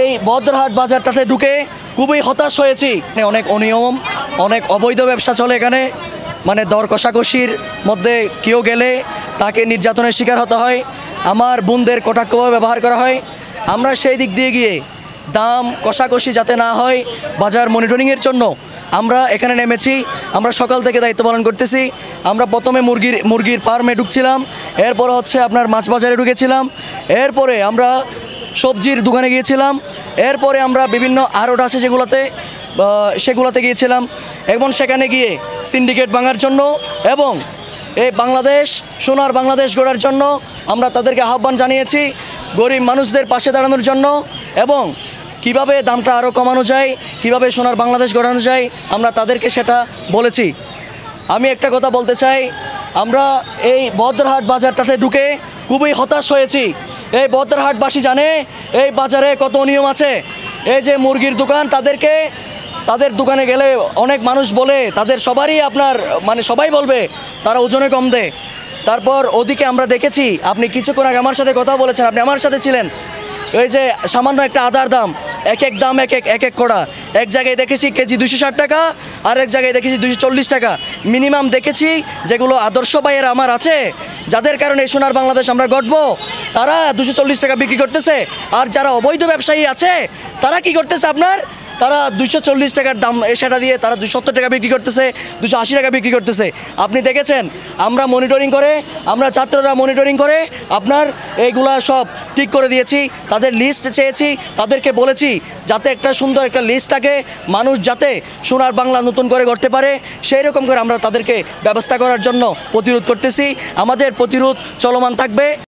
এই বদ্রহাট বাজারটাতে ঢুকে খুবই হতাশ হয়েছি অনেক অনিয়ম অনেক অবৈধ ব্যবসা চলে এখানে মানে দর কষাকষির মধ্যে কেউ গেলে তাকে নির্যাতনের শিকার হতে হয় আমার বোনদের কটাক্ষভাবে ব্যবহার করা হয় আমরা সেই দিক দিয়ে গিয়ে দাম কষাকষি যাতে না হয় বাজার মনিটরিংয়ের জন্য আমরা এখানে নেমেছি আমরা সকাল থেকে দায়িত্ব পালন করতেছি আমরা প্রথমে মুরগির মুরগির ফার্মে ঢুকছিলাম এরপর হচ্ছে আপনার মাছ বাজারে ঢুকেছিলাম এরপরে আমরা সবজির দোকানে গিয়েছিলাম এরপরে আমরা বিভিন্ন আরও আছে যেগুলোতে সেগুলোতে গিয়েছিলাম এবং সেখানে গিয়ে সিন্ডিকেট ভাঙার জন্য এবং এই বাংলাদেশ সোনার বাংলাদেশ গড়ার জন্য আমরা তাদেরকে আহ্বান জানিয়েছি গরিব মানুষদের পাশে দাঁড়ানোর জন্য এবং কিভাবে দামটা আরও কমানো যায় কিভাবে সোনার বাংলাদেশ গড়ানো যায় আমরা তাদেরকে সেটা বলেছি আমি একটা কথা বলতে চাই আমরা এই বদ্রহাট বাজারটাতে ঢুকে খুবই হতাশ হয়েছি এই বদ্রহাটবাসী জানে এই বাজারে কত নিয়ম আছে এই যে মুরগির দোকান তাদেরকে তাদের দোকানে গেলে অনেক মানুষ বলে তাদের সবারই আপনার মানে সবাই বলবে তারা ওজনে কম দেয় তারপর ওদিকে আমরা দেখেছি আপনি কিছুক্ষণ আগে আমার সাথে কথা বলেছেন আপনি আমার সাথে ছিলেন ওই যে সামান্য একটা আদার দাম এক এক দাম এক এক এক এক কড়া এক জায়গায় দেখেছি কেজি দুশো ষাট টাকা আর এক জায়গায় দেখেছি দুশো চল্লিশ টাকা মিনিমাম দেখেছি যেগুলো আদর্শ বাইয়ের আমার আছে যাদের কারণে সোনার বাংলাদেশ আমরা গঠব তারা দুশো টাকা বিক্রি করতেছে আর যারা অবৈধ ব্যবসায়ী আছে তারা কি করতেছে আপনার তারা দুইশো চল্লিশ টাকার দাম সেটা দিয়ে তারা দুশো সত্তর টাকা বিক্রি করতেছে দুশো আশি টাকা বিক্রি করতেছে আপনি দেখেছেন আমরা মনিটরিং করে আমরা ছাত্ররা মনিটরিং করে আপনার এইগুলা সব ঠিক করে দিয়েছি তাদের লিস্ট চেয়েছি তাদেরকে বলেছি যাতে একটা সুন্দর একটা লিস্ট থাকে মানুষ যাতে সোনার বাংলা নতুন করে গড়তে পারে সেই রকম করে আমরা তাদেরকে ব্যবস্থা করার জন্য প্রতিরোধ করতেছি আমাদের প্রতিরোধ চলমান থাকবে